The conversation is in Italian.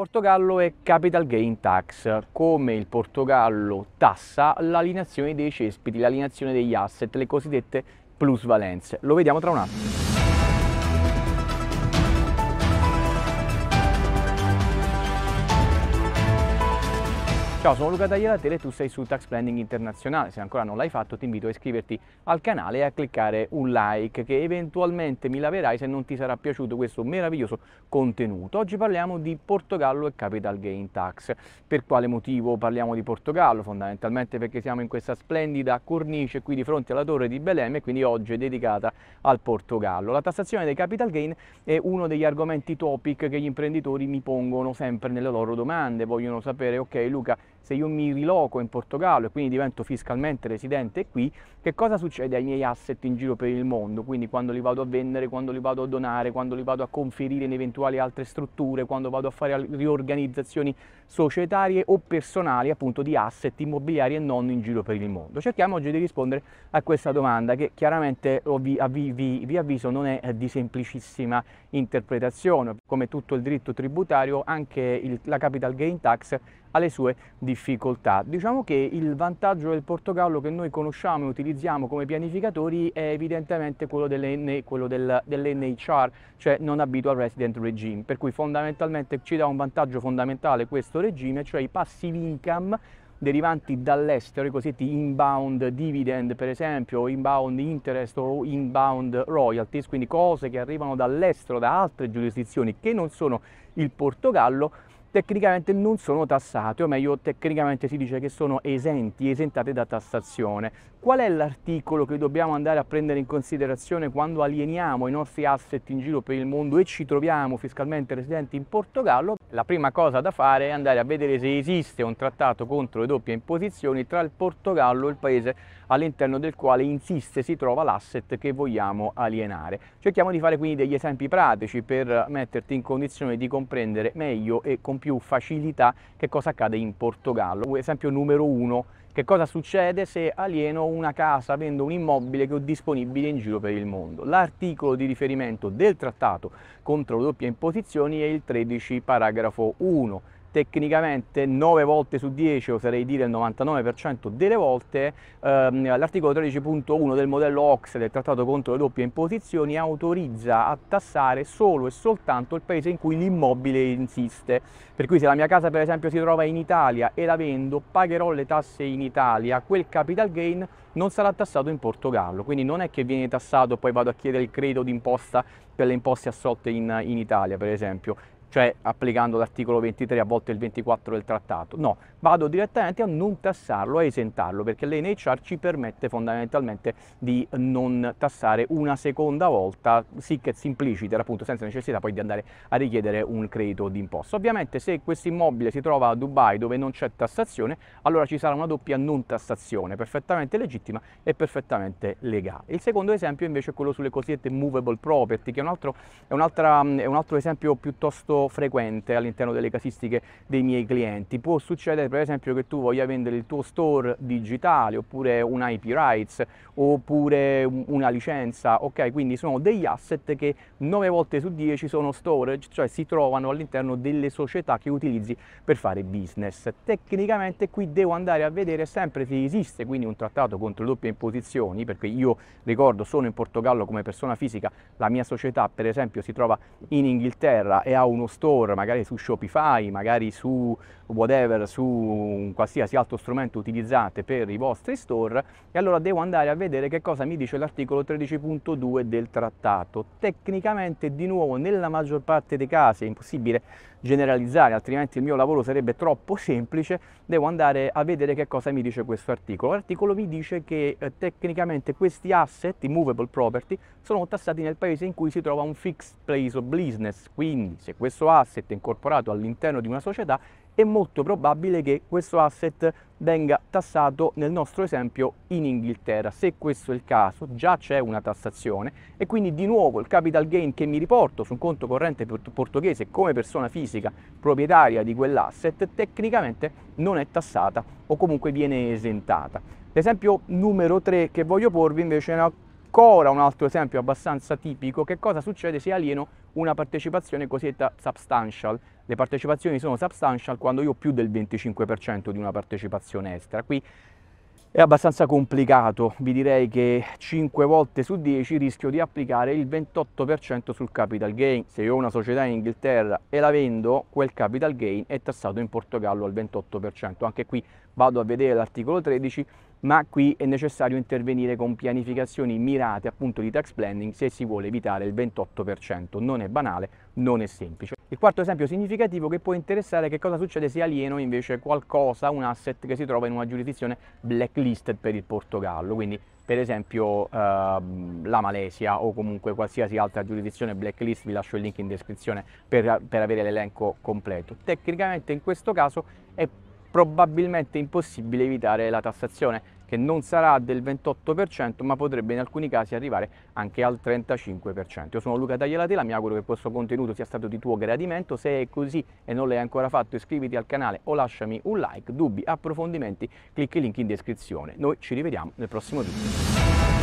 Portogallo è capital gain tax, come il Portogallo tassa l'alienazione dei cespiti, l'alienazione degli asset, le cosiddette plusvalenze. Lo vediamo tra un attimo. Ciao, sono Luca Tagliatele e tu sei su Tax Planning Internazionale. Se ancora non l'hai fatto ti invito a iscriverti al canale e a cliccare un like che eventualmente mi laverai se non ti sarà piaciuto questo meraviglioso contenuto. Oggi parliamo di Portogallo e Capital Gain Tax. Per quale motivo parliamo di Portogallo? Fondamentalmente perché siamo in questa splendida cornice qui di fronte alla torre di Belem e quindi oggi è dedicata al Portogallo. La tassazione dei Capital Gain è uno degli argomenti topic che gli imprenditori mi pongono sempre nelle loro domande. Vogliono sapere, ok Luca, se io mi riloco in Portogallo e quindi divento fiscalmente residente qui, che cosa succede ai miei asset in giro per il mondo? Quindi quando li vado a vendere, quando li vado a donare, quando li vado a conferire in eventuali altre strutture, quando vado a fare riorganizzazioni societarie o personali appunto di asset immobiliari e non in giro per il mondo. Cerchiamo oggi di rispondere a questa domanda che chiaramente vi, vi, vi avviso non è di semplicissima interpretazione. Come tutto il diritto tributario anche il, la capital gain tax alle sue difficoltà. Diciamo che il vantaggio del Portogallo che noi conosciamo e utilizziamo come pianificatori è evidentemente quello, dell'N, del, dell'NHR, cioè non abitual resident regime, per cui fondamentalmente ci dà un vantaggio fondamentale questo regime, cioè i passive income derivanti dall'estero, i cosiddetti inbound dividend per esempio, o inbound interest o inbound royalties, quindi cose che arrivano dall'estero, da altre giurisdizioni che non sono il Portogallo, tecnicamente non sono tassate, o meglio tecnicamente si dice che sono esenti, esentate da tassazione. Qual è l'articolo che dobbiamo andare a prendere in considerazione quando alieniamo i nostri asset in giro per il mondo e ci troviamo fiscalmente residenti in Portogallo? la prima cosa da fare è andare a vedere se esiste un trattato contro le doppie imposizioni tra il Portogallo e il paese all'interno del quale insiste si trova l'asset che vogliamo alienare. Cerchiamo di fare quindi degli esempi pratici per metterti in condizione di comprendere meglio e con più facilità che cosa accade in Portogallo. Esempio numero uno che cosa succede se alieno una casa, vendo un immobile che ho disponibile in giro per il mondo? L'articolo di riferimento del trattato contro le doppie imposizioni è il 13 paragrafo 1 tecnicamente 9 volte su 10, oserei dire il 99% delle volte, ehm, l'articolo 13.1 del modello OX del Trattato contro le doppie imposizioni autorizza a tassare solo e soltanto il paese in cui l'immobile insiste. Per cui se la mia casa per esempio si trova in Italia e la vendo, pagherò le tasse in Italia, quel capital gain non sarà tassato in Portogallo, quindi non è che viene tassato e poi vado a chiedere il credito d'imposta per le imposte assolte in, in Italia per esempio, cioè applicando l'articolo 23 a volte il 24 del trattato. No, vado direttamente a non tassarlo, a esentarlo, perché l'NHR ci permette fondamentalmente di non tassare una seconda volta, sic et simpliciter, appunto senza necessità poi di andare a richiedere un credito d'imposta. Ovviamente se questo immobile si trova a Dubai dove non c'è tassazione, allora ci sarà una doppia non tassazione, perfettamente legittima e perfettamente legale. Il secondo esempio invece è quello sulle cosiddette movable property, che è un altro, è un, altra, è un altro esempio piuttosto frequente all'interno delle casistiche dei miei clienti. Può succedere per esempio che tu voglia vendere il tuo store digitale oppure un IP rights oppure una licenza, ok? Quindi sono degli asset che 9 volte su 10 sono storage, cioè si trovano all'interno delle società che utilizzi per fare business. Tecnicamente qui devo andare a vedere sempre se esiste quindi un trattato contro le doppie imposizioni, perché io ricordo sono in Portogallo come persona fisica, la mia società per esempio si trova in Inghilterra e ha uno store, magari su Shopify, magari su whatever, su qualsiasi altro strumento utilizzate per i vostri store e allora devo andare a vedere che cosa mi dice l'articolo 13.2 del trattato. Tecnicamente di nuovo nella maggior parte dei casi è impossibile generalizzare, altrimenti il mio lavoro sarebbe troppo semplice, devo andare a vedere che cosa mi dice questo articolo. L'articolo mi dice che eh, tecnicamente questi asset, i movable property, sono tassati nel paese in cui si trova un fixed place of business, quindi se questo asset è incorporato all'interno di una società è molto probabile che questo asset venga tassato nel nostro esempio in Inghilterra. Se questo è il caso già c'è una tassazione e quindi di nuovo il capital gain che mi riporto su un conto corrente portoghese come persona fisica proprietaria di quell'asset tecnicamente non è tassata o comunque viene esentata. L'esempio numero 3 che voglio porvi invece è una ancora un altro esempio abbastanza tipico, che cosa succede se alieno una partecipazione cosiddetta substantial? Le partecipazioni sono substantial quando io ho più del 25% di una partecipazione estera. Qui è abbastanza complicato, vi direi che 5 volte su 10 rischio di applicare il 28% sul capital gain. Se io ho una società in Inghilterra e la vendo, quel capital gain è tassato in Portogallo al 28%. Anche qui vado a vedere l'articolo 13, ma qui è necessario intervenire con pianificazioni mirate appunto di tax planning se si vuole evitare il 28%. Non è banale, non è semplice. Il quarto esempio significativo che può interessare è che cosa succede se alieno invece qualcosa, un asset che si trova in una giurisdizione blacklisted per il Portogallo, quindi per esempio eh, la Malesia o comunque qualsiasi altra giurisdizione blacklist, vi lascio il link in descrizione per, per avere l'elenco completo. Tecnicamente in questo caso è probabilmente impossibile evitare la tassazione, che non sarà del 28% ma potrebbe in alcuni casi arrivare anche al 35%. Io sono Luca Taglialatela, mi auguro che questo contenuto sia stato di tuo gradimento, se è così e non l'hai ancora fatto iscriviti al canale o lasciami un like, dubbi, approfondimenti, clicca il link in descrizione. Noi ci rivediamo nel prossimo video.